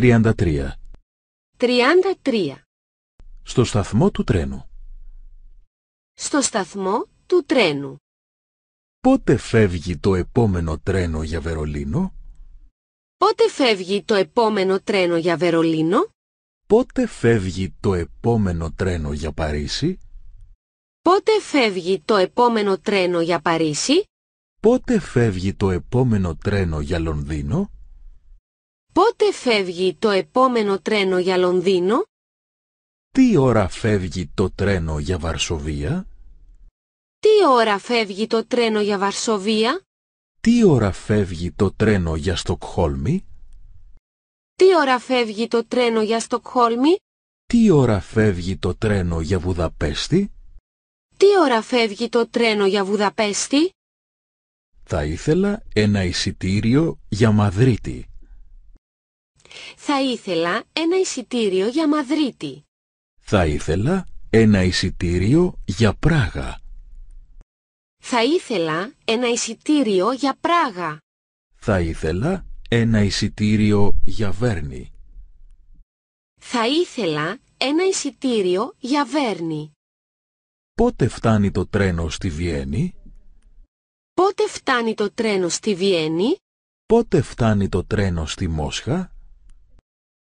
33. 33. Στο σταθμό του τρένου. Στο σταθμό του τρένου. Πότε φεύγει το επόμενο τρένο για Βερολίνο? Πότε φεύγει το επόμενο τρένο για Βερολίνο? Πότε φεύγει το επόμενο τρένο για Παρίσι? Πότε φεύγει το επόμενο τρένο για Παρίσι? Πότε φεύγει το επόμενο τρένο για Λονδίνο? Πότε φεύγει το επόμενο τρένο για Λονδίνο? Τι ώρα φεύγει το τρένο για Βαρσοβία? Τι ώρα φεύγει το τρένο για Βαρσοβία? Τι ώρα φεύγει το τρένο για Στοκχόλμη? Τι ώρα φεύγει το τρένο για Στοκχόλμη? Τι ώρα φεύγει το τρένο για Βουδαπέστη? Τι ώρα φεύγει το τρένο για Βουδαπέστη? Θα ήθελα ένα εισιτήριο για Μαδρίτη. Θα ήθελα ένα εισιτήριο για Μαδρίτη. Θα ήθελα ένα εισιτήριο για Πράγα. Θα ήθελα ένα εισιτήριο για Πράγα. Θα ήθελα ένα εισιτήριο για Βέρνη. Θα ήθελα ένα εισιτήριο για Βέρνη. Πότε φτάνει το τρένο στη Βιέννη? Πότε φτάνει το τρένο στη Βιέννη? Πότε φτάνει το τρένο στη Μόσχα?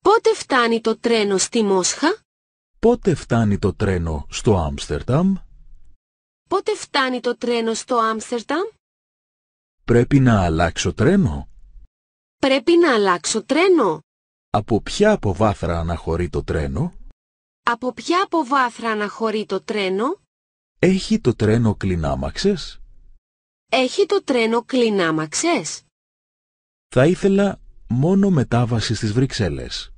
Πότε φτάνει το τρένο στη Μόσχα? Πότε φτάνει το τρένο στο Άμστερνταμ? Πότε φτάνει το τρένο στο Άμστερνταμ? Πρέπει να αλλάξω τρένο. Πρέπει να αλλάξω τρένο. Από ποια αποβάθρα αναχωρεί το τρένο? Από ποια αποβάθρα αναχωρεί το τρένο? Έχει το τρένο κλινάμαξες? Έχει το τρένο κλινάμαξες? Θα ήθελα μόνο μετάβαση στις Βρυξέλλες.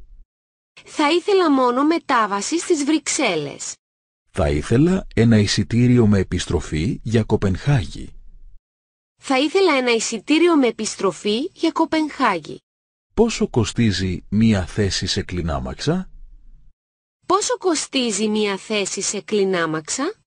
Θα ήθελα μόνο μετάβαση στις Βρυξέλλες. Θα ήθελα ένα εισιτήριο με επιστροφή για Κοπενχάγη. Θα ήθελα ένα εισιτήριο με επιστροφή για Κοπενχάγη. Πόσο κοστίζει μία θέση σε κλινάμαξα? Πόσο κοστίζει μία θέση σε κλινάμαξα?